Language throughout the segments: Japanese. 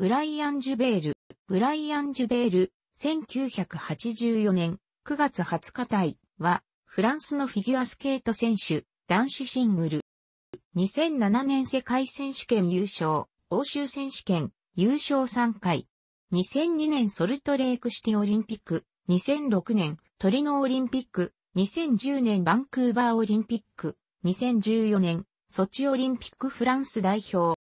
ブライアン・ジュベール、ブライアン・ジュベール、1984年9月20日対は、フランスのフィギュアスケート選手、男子シングル。2007年世界選手権優勝、欧州選手権、優勝3回。2002年ソルトレークシティオリンピック、2006年トリノオリンピック、2010年バンクーバーオリンピック、2014年ソチオリンピックフランス代表。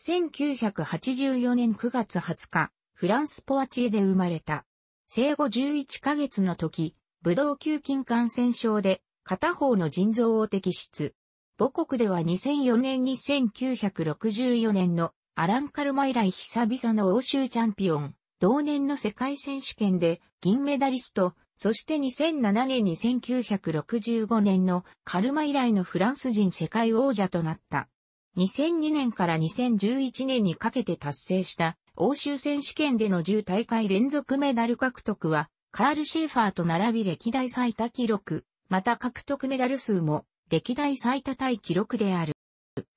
1984年9月20日、フランスポアチエで生まれた。生後11ヶ月の時、ブドウ球菌感染症で片方の腎臓を摘出。母国では2004年に1964年のアランカルマ以来久々の欧州チャンピオン、同年の世界選手権で銀メダリスト、そして2007年に1965年のカルマ以来のフランス人世界王者となった。2002年から2011年にかけて達成した欧州選手権での10大会連続メダル獲得は、カール・シェーファーと並び歴代最多記録、また獲得メダル数も歴代最多タイ記録である。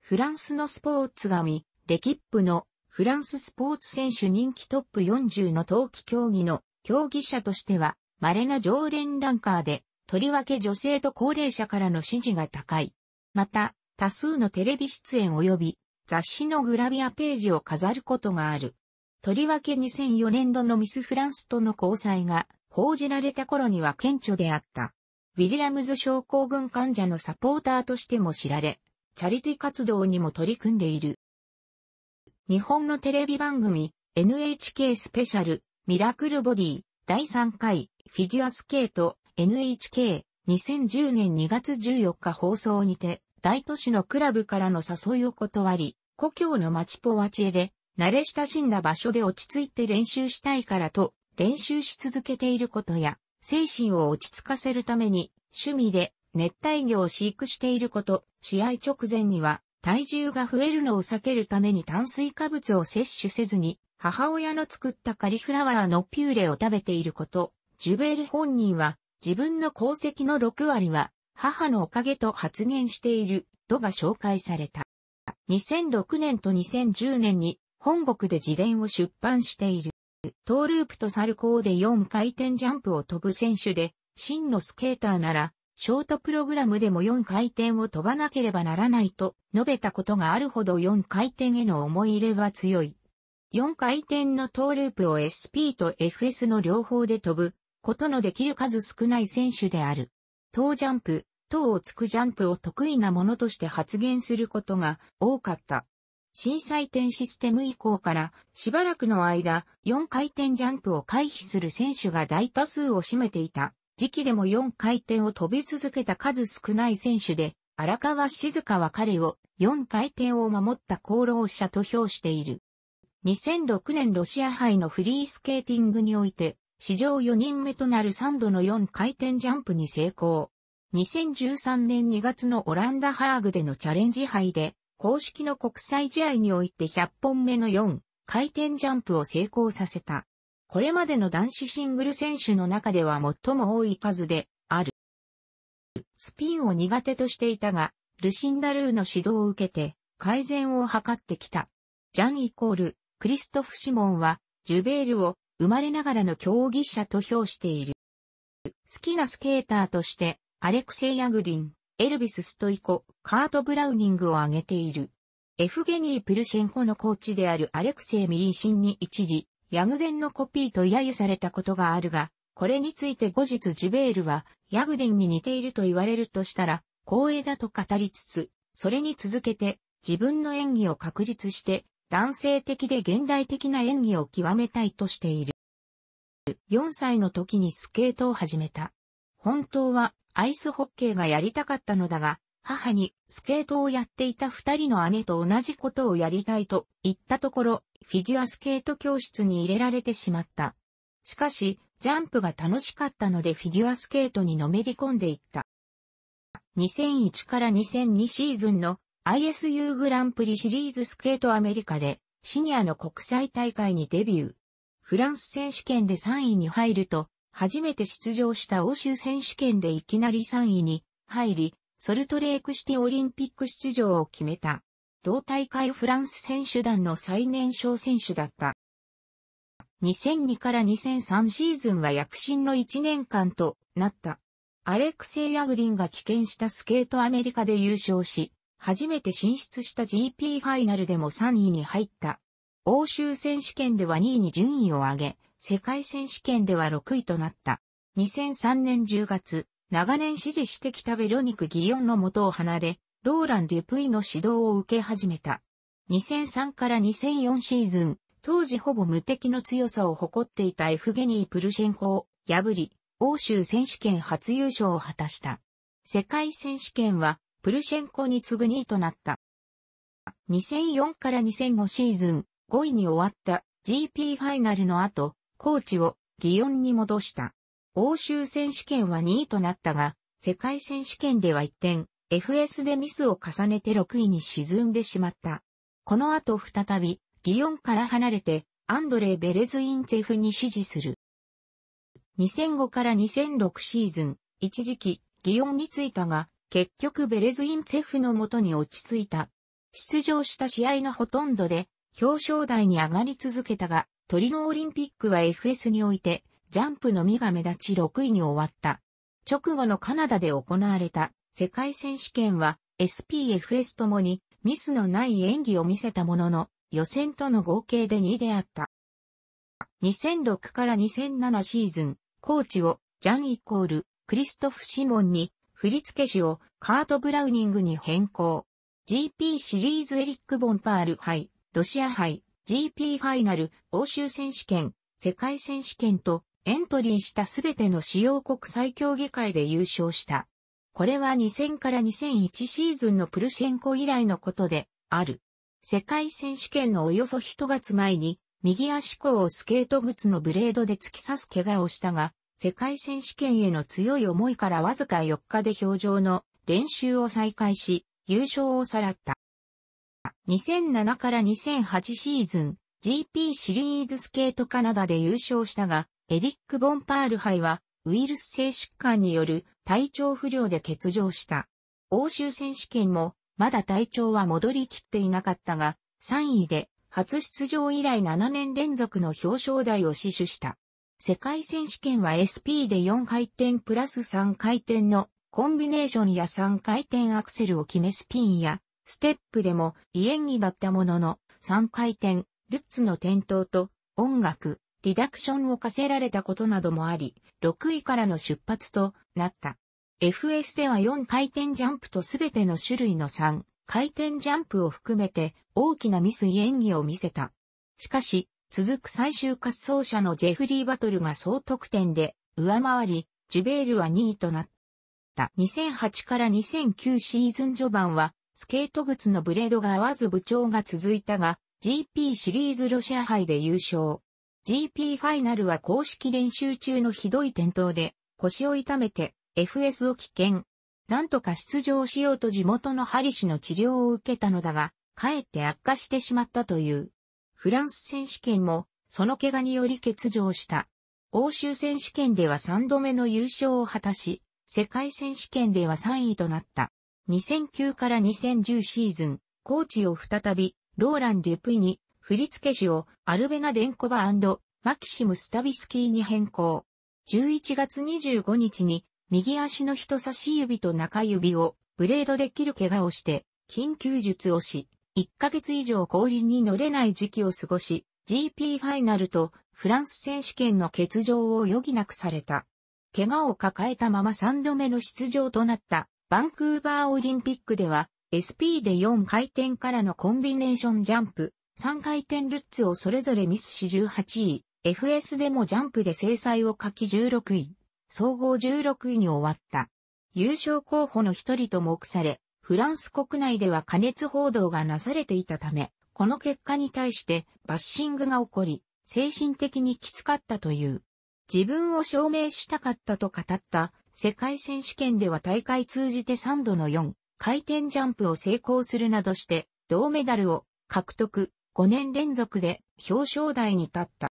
フランスのスポーツ紙、レキップのフランススポーツ選手人気トップ40の冬季競技の競技者としては、稀な常連ランカーで、とりわけ女性と高齢者からの支持が高い。また、多数のテレビ出演及び雑誌のグラビアページを飾ることがある。とりわけ2004年度のミス・フランスとの交際が報じられた頃には顕著であった。ウィリアムズ症候群患者のサポーターとしても知られ、チャリティ活動にも取り組んでいる。日本のテレビ番組 NHK スペシャルミラクルボディ第3回フィギュアスケート NHK2010 年2月14日放送にて大都市のクラブからの誘いを断り、故郷の町ポワチエで、慣れ親しんだ場所で落ち着いて練習したいからと、練習し続けていることや、精神を落ち着かせるために、趣味で熱帯魚を飼育していること、試合直前には、体重が増えるのを避けるために炭水化物を摂取せずに、母親の作ったカリフラワーのピューレを食べていること、ジュベール本人は、自分の功績の6割は、母のおかげと発言している、とが紹介された。2006年と2010年に本国で自伝を出版している。トーループとサルコーで4回転ジャンプを飛ぶ選手で、真のスケーターなら、ショートプログラムでも4回転を飛ばなければならないと述べたことがあるほど4回転への思い入れは強い。4回転のトーループを SP と FS の両方で飛ぶことのできる数少ない選手である。当ジャンプ、当をつくジャンプを得意なものとして発言することが多かった。震災点システム以降からしばらくの間4回転ジャンプを回避する選手が大多数を占めていた時期でも4回転を飛び続けた数少ない選手で荒川静香は彼を4回転を守った功労者と評している。2006年ロシア杯のフリースケーティングにおいて史上4人目となる3度の4回転ジャンプに成功。2013年2月のオランダハーグでのチャレンジ杯で、公式の国際試合において100本目の4回転ジャンプを成功させた。これまでの男子シングル選手の中では最も多い数である。スピンを苦手としていたが、ルシンダルーの指導を受けて改善を図ってきた。ジャンイコール、クリストフ・シモンは、ジュベールを生まれながらの競技者と評している。好きなスケーターとして、アレクセイ・ヤグディン、エルビス・ストイコ、カート・ブラウニングを挙げている。エフゲニー・プルシェンコのコーチであるアレクセイ・ミーシンに一時、ヤグデンのコピーと揶揄されたことがあるが、これについて後日ジュベールは、ヤグデンに似ていると言われるとしたら、光栄だと語りつつ、それに続けて、自分の演技を確立して、男性的で現代的な演技を極めたいとしている。4歳の時にスケートを始めた。本当はアイスホッケーがやりたかったのだが、母にスケートをやっていた二人の姉と同じことをやりたいと言ったところ、フィギュアスケート教室に入れられてしまった。しかし、ジャンプが楽しかったのでフィギュアスケートにのめり込んでいった。2001から2002シーズンの ISU グランプリシリーズスケートアメリカでシニアの国際大会にデビュー。フランス選手権で3位に入ると、初めて出場した欧州選手権でいきなり3位に入り、ソルトレークシティオリンピック出場を決めた。同大会フランス選手団の最年少選手だった。2002から2003シーズンは躍進の1年間となった。アレクセイ・アグリンが棄権したスケートアメリカで優勝し、初めて進出した GP ファイナルでも3位に入った。欧州選手権では2位に順位を上げ、世界選手権では6位となった。2003年10月、長年支持してきたベロニク・ギヨンの元を離れ、ローラン・デュプイの指導を受け始めた。2003から2004シーズン、当時ほぼ無敵の強さを誇っていたエフゲニー・プルシェンコを破り、欧州選手権初優勝を果たした。世界選手権はプルシェンコに次ぐ2位となった。2004から2005シーズン5位に終わった GP ファイナルの後、コーチを祇園に戻した。欧州選手権は2位となったが、世界選手権では一点、FS でミスを重ねて6位に沈んでしまった。この後再び、祇園から離れて、アンドレイ・ベレズインツェフに支持する。2005から2006シーズン、一時期、祇園に着いたが、結局ベレズインツェフのもとに落ち着いた。出場した試合のほとんどで表彰台に上がり続けたが、トリノオリンピックは FS においてジャンプのみが目立ち6位に終わった。直後のカナダで行われた世界選手権は SPFS ともにミスのない演技を見せたものの予選との合計で2であった。2006から2007シーズン、コーチをジャンイコール、クリストフ・シモンに振付師をカート・ブラウニングに変更。GP シリーズエリック・ボンパール杯、ロシア杯、GP ファイナル、欧州選手権、世界選手権とエントリーしたすべての主要国際競技会で優勝した。これは2000から2001シーズンのプルシェンコ以来のことである。世界選手権のおよそ1月前に右足甲をスケート靴のブレードで突き刺す怪我をしたが、世界選手権への強い思いからわずか4日で表情の練習を再開し、優勝をさらった。2007から2008シーズン、GP シリーズスケートカナダで優勝したが、エリック・ボンパール杯は、ウイルス性疾患による体調不良で欠場した。欧州選手権も、まだ体調は戻りきっていなかったが、3位で、初出場以来7年連続の表彰台を死守した。世界選手権は SP で4回転プラス3回転のコンビネーションや3回転アクセルを決めスピンやステップでも異演技だったものの3回転、ルッツの転倒と音楽、ディダクションを課せられたことなどもあり、6位からの出発となった。FS では4回転ジャンプとすべての種類の3回転ジャンプを含めて大きなミス異演技を見せた。しかし、続く最終滑走者のジェフリー・バトルが総得点で上回り、ジュベールは2位となった。2008から2009シーズン序盤は、スケート靴のブレードが合わず部長が続いたが、GP シリーズロシア杯で優勝。GP ファイナルは公式練習中のひどい転倒で、腰を痛めて、FS を棄権。なんとか出場しようと地元のハリ氏の治療を受けたのだが、かえって悪化してしまったという。フランス選手権も、その怪我により欠場した。欧州選手権では3度目の優勝を果たし、世界選手権では3位となった。2009から2010シーズン、コーチを再び、ローラン・デュプイに、振付師をアルベナ・デンコバマキシム・スタビスキーに変更。11月25日に、右足の人差し指と中指を、ブレードできる怪我をして、緊急術をし、1ヶ月以上降臨に乗れない時期を過ごし、GP ファイナルとフランス選手権の欠場を余儀なくされた。怪我を抱えたまま3度目の出場となったバンクーバーオリンピックでは SP で4回転からのコンビネーションジャンプ、3回転ルッツをそれぞれミスし18位、FS でもジャンプで制裁を書き16位、総合16位に終わった。優勝候補の一人と目され、フランス国内では過熱報道がなされていたため、この結果に対してバッシングが起こり、精神的にきつかったという。自分を証明したかったと語った世界選手権では大会通じて3度の4回転ジャンプを成功するなどして銅メダルを獲得5年連続で表彰台に立った。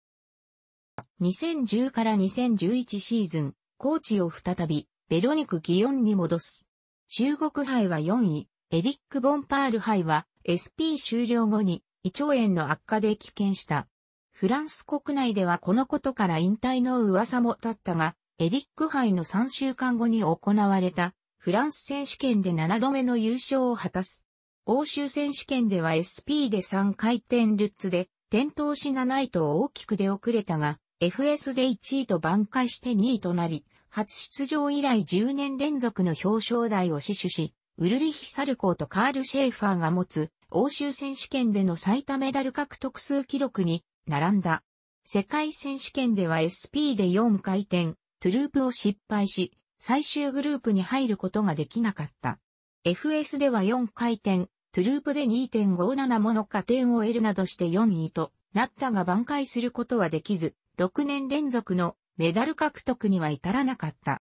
2010から2011シーズン、コーチを再びベロニク・ギヨンに戻す。中国杯は4位、エリック・ボンパール杯は SP 終了後に胃腸炎の悪化で棄権した。フランス国内ではこのことから引退の噂も立ったが、エリック杯の3週間後に行われたフランス選手権で7度目の優勝を果たす。欧州選手権では SP で3回転ルッツで転倒し7位と大きく出遅れたが、FS で1位と挽回して2位となり、初出場以来10年連続の表彰台を死守し、ウルリヒ・サルコーとカール・シェーファーが持つ欧州選手権での最多メダル獲得数記録に並んだ。世界選手権では SP で4回転、トゥループを失敗し、最終グループに入ることができなかった。FS では4回転、トゥループで2.57もの加点を得るなどして4位となったが挽回することはできず、6年連続のメダル獲得には至らなかった。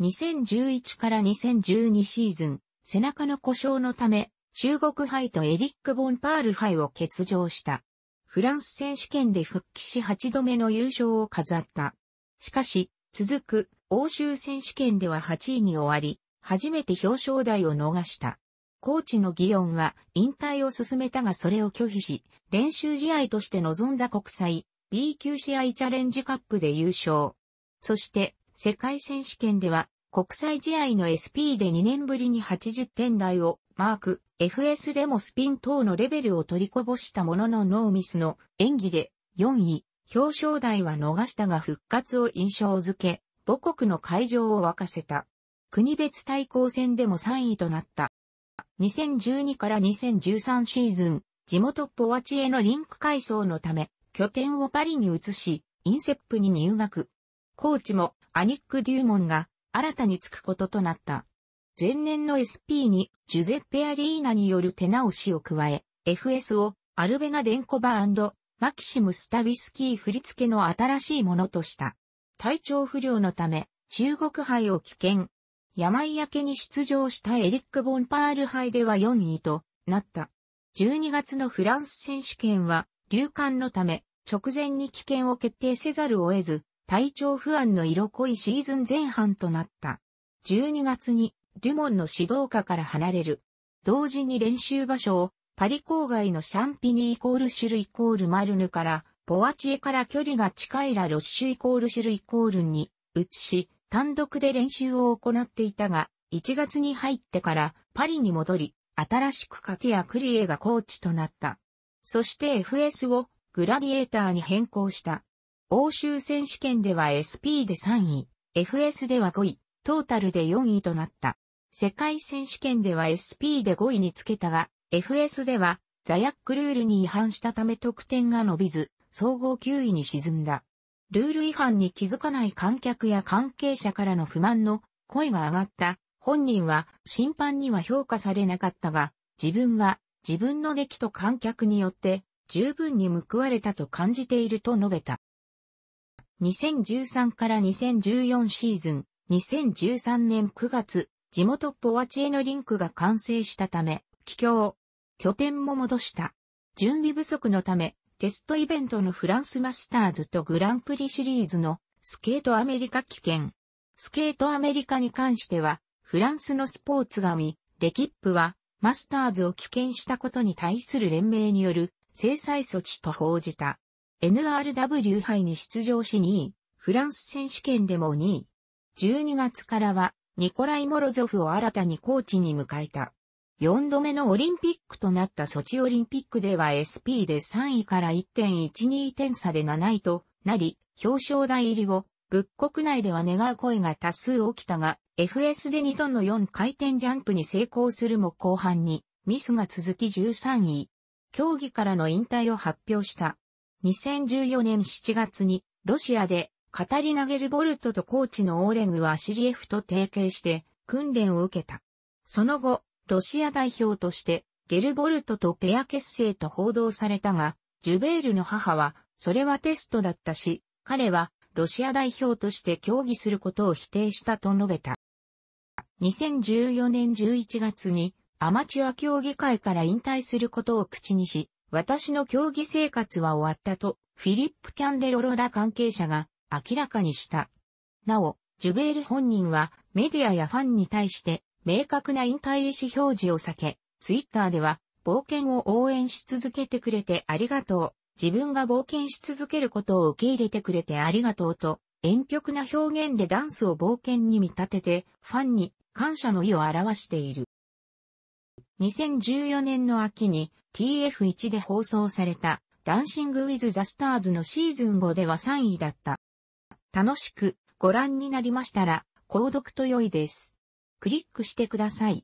2011から2012シーズン、背中の故障のため、中国杯とエリック・ボンパール杯を欠場した。フランス選手権で復帰し8度目の優勝を飾った。しかし、続く欧州選手権では8位に終わり、初めて表彰台を逃した。コーチのギヨンは引退を進めたがそれを拒否し、練習試合として臨んだ国際 b 級試合チャレンジカップで優勝。そして、世界選手権では、国際試合の SP で2年ぶりに80点台をマーク、FS でもスピン等のレベルを取りこぼしたもののノーミスの演技で4位、表彰台は逃したが復活を印象づけ、母国の会場を沸かせた。国別対抗戦でも3位となった。2012から2013シーズン、地元ポワチエのリンク改装のため、拠点をパリに移し、インセップに入学。コーチもアニック・デューモンが新たに就くこととなった。前年の SP にジュゼッペ・アリーナによる手直しを加え、FS をアルベナ・デンコバマキシム・スタビスキー振付の新しいものとした。体調不良のため中国杯を棄権。病明けに出場したエリック・ボンパール杯では4位となった。12月のフランス選手権は流感のため、直前に危険を決定せざるを得ず、体調不安の色濃いシーズン前半となった。12月に、デュモンの指導下から離れる。同時に練習場所を、パリ郊外のシャンピニーイコールシュルイコールマルヌから、ポワチエから距離が近いラロッシュイコールシュルイコールに移し、単独で練習を行っていたが、1月に入ってからパリに戻り、新しくカティア・クリエがコーチとなった。そして FS をグラディエーターに変更した。欧州選手権では SP で3位、FS では5位、トータルで4位となった。世界選手権では SP で5位につけたが、FS ではザヤックルールに違反したため得点が伸びず、総合9位に沈んだ。ルール違反に気づかない観客や関係者からの不満の声が上がった。本人は審判には評価されなかったが、自分は自分の出来と観客によって十分に報われたと感じていると述べた。2013から2014シーズン、2013年9月、地元ポワチエのリンクが完成したため、帰郷、拠点も戻した。準備不足のため、テストイベントのフランスマスターズとグランプリシリーズのスケートアメリカ危険。スケートアメリカに関しては、フランスのスポーツ紙、レキップは、マスターズを棄権したことに対する連盟による制裁措置と報じた。NRW 杯に出場し2位、フランス選手権でも2位。12月からはニコライ・モロゾフを新たにコーチに迎えた。4度目のオリンピックとなったソチオリンピックでは SP で3位から1.12点差で7位となり、表彰台入りを、仏国内では願う声が多数起きたが、FS で2度の4回転ジャンプに成功するも後半にミスが続き13位。競技からの引退を発表した。2014年7月にロシアでカタリナ・ゲルボルトとコーチのオーレグ・はシリエフと提携して訓練を受けた。その後、ロシア代表としてゲルボルトとペア結成と報道されたが、ジュベールの母は、それはテストだったし、彼はロシア代表として競技することを否定したと述べた。2014年11月にアマチュア競技会から引退することを口にし、私の競技生活は終わったと、フィリップ・キャンデロロラ関係者が明らかにした。なお、ジュベール本人はメディアやファンに対して明確な引退意思表示を避け、ツイッターでは冒険を応援し続けてくれてありがとう。自分が冒険し続けることを受け入れてくれてありがとうと、婉曲な表現でダンスを冒険に見立てて、ファンに感謝の意を表している。2014年の秋に TF1 で放送されたダンシング・ウィズ・ザ・スターズのシーズン5では3位だった。楽しくご覧になりましたら、購読と良いです。クリックしてください。